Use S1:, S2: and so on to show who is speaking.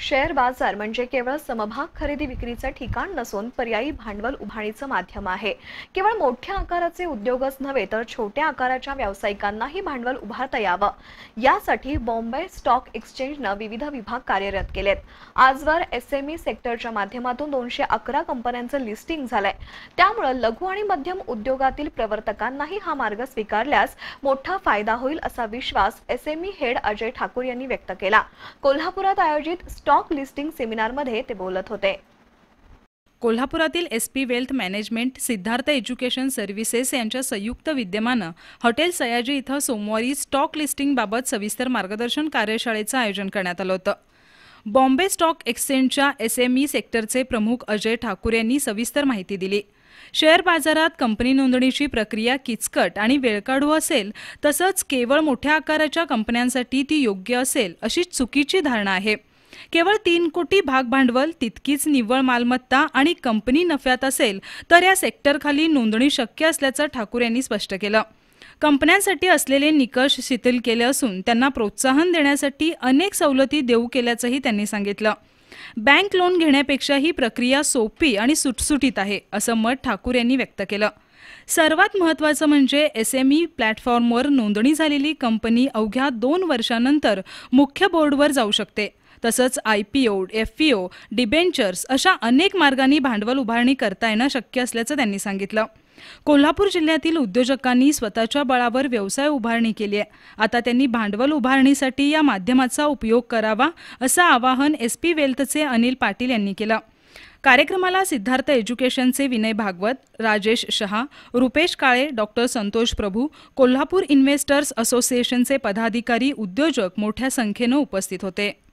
S1: share बाजार म्हणजे केवळ समभाग खरेदी विक्रीचं ठिकाण नसून पर्यायी भांडवल उभारणीचं माध्यम आहे केवळ मोठ्या आकाराचे उद्योगच नव्हे तर छोट्या आकाराच्या व्यावसायिकांनाही भांडवल उभारता यावं यासाठी बॉम्बे स्टॉक एक्सचेंजनं विविध विभाग कार्यरत केलेत आजवर एस एम ई सेक्टरच्या माध्यमातून दोनशे अकरा कंपन्यांचं लिस्टिंग झालंय त्यामुळे लघु आणि मध्यम उद्योगातील प्रवर्तकांनाही हा मार्ग स्वीकारल्यास मोठा फायदा होईल असा विश्वास एस हेड अजय ठाकूर यांनी व्यक्त केला कोल्हापुरात आयोजित स्टॉक लिस्टिंग सेमिनारमध्ये ते बोलत होते
S2: कोल्हापुरातील S P wealth management Siddharth education services यांच्या संयुक्त विद्यमानं हॉटेल सयाजी इथं सोमवारी स्टॉक लिस्टिंगबाबत सविस्तर मार्गदर्शन कार्यशाळेचं आयोजन करण्यात आलं होतं बॉम्बे स्टॉक एक्सचेंजच्या एस एम ई सेक्टरचे प्रमुख अजय ठाकूर यांनी सविस्तर माहिती दिली शेअर बाजारात कंपनी नोंदणीची प्रक्रिया किचकट आणि वेळकाढू असेल तसंच केवळ मोठ्या आकाराच्या कंपन्यांसाठी ती योग्य असेल अशी चुकीची धारणा आहे केवळ तीन कोटी भाग भांडवल तितकीच निव्वळ मालमत्ता आणि कंपनी नफ्यात असेल तर या सेक्टरखाली नोंदणी शक्य असल्याचं ठाकूर यांनी स्पष्ट केलं कंपन्यांसाठी असलेले निकष शिथिल केले असून त्यांना प्रोत्साहन देण्यासाठी अनेक सवलती देऊ केल्याचंही त्यांनी सांगितलं बँक लोन घेण्यापेक्षा ही प्रक्रिया सोपी आणि सुटसुटीत आहे असं मत ठाकूर यांनी व्यक्त केलं सर्वात महत्वाचं म्हणजे एस एम ई प्लॅटफॉर्मवर नोंदणी झालेली कंपनी अवघ्या दोन वर्षानंतर मुख्य बोर्डवर जाऊ शकते तसंच I P O F O debentures अशा अनेक मार्गांनी भांडवल उभारणी करता येणं शक्य असल्याचं त्यांनी सांगितलं कोल्हापूर जिल्ह्यातील उद्योजकांनी स्वतःच्या बळावर व्यवसाय उभारणी केली आहे आता त्यांनी भांडवल उभारणीसाठी या माध्यमाचा उपयोग करावा असं आवाहन एस पी वेल्थचे अनिल पाटील यांनी केलं कार्यक्रमाला सिद्धार्थ एज्युकेशनचे विनय भागवत राजेश शहा रुपेश काळे डॉक्टर संतोष प्रभू कोल्हापूर इन्व्हेस्टर्स असोसिएशनचे पदाधिकारी उद्योजक मोठ्या संख्येनं उपस्थित होते